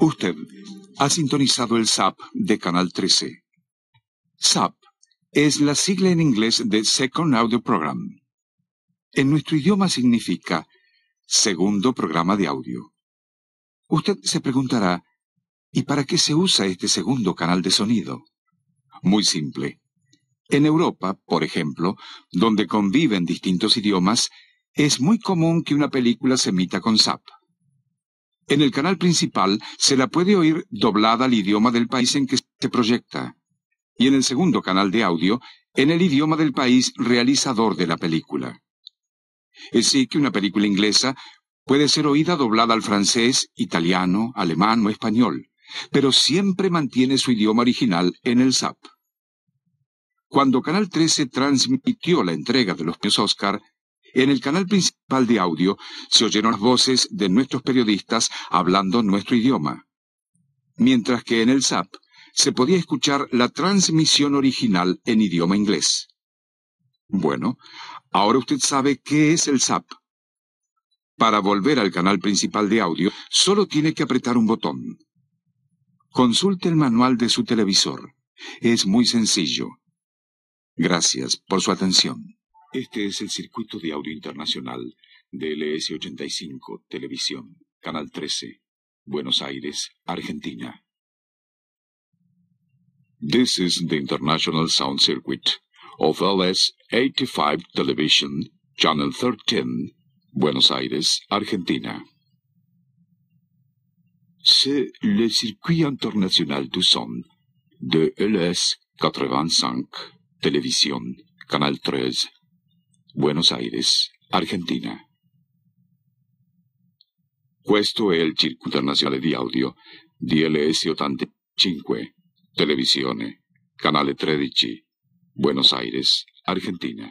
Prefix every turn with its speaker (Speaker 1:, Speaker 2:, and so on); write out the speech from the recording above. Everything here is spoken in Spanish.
Speaker 1: Usted ha sintonizado el SAP de Canal 13. SAP es la sigla en inglés de Second Audio Program. En nuestro idioma significa segundo programa de audio. Usted se preguntará, ¿y para qué se usa este segundo canal de sonido? Muy simple. En Europa, por ejemplo, donde conviven distintos idiomas, es muy común que una película se emita con SAP. En el canal principal se la puede oír doblada al idioma del país en que se proyecta, y en el segundo canal de audio, en el idioma del país realizador de la película. Es Así que una película inglesa puede ser oída doblada al francés, italiano, alemán o español, pero siempre mantiene su idioma original en el SAP. Cuando Canal 13 transmitió la entrega de los premios Oscar, en el canal principal de audio se oyeron las voces de nuestros periodistas hablando nuestro idioma, mientras que en el SAP se podía escuchar la transmisión original en idioma inglés. Bueno, ahora usted sabe qué es el SAP. Para volver al canal principal de audio, solo tiene que apretar un botón. Consulte el manual de su televisor. Es muy sencillo. Gracias por su atención. Este es el circuito de audio internacional de ls 85, Televisión, Canal 13, Buenos Aires, Argentina. This is the international sound circuit of LS 85 Television, Channel 13, Buenos Aires, Argentina. du son de LS 85 Canal 13, Buenos Aires, Argentina. Questo è il circuito nazionale di audio DLS 85, Televisione, Canale 13, Buenos Aires, Argentina.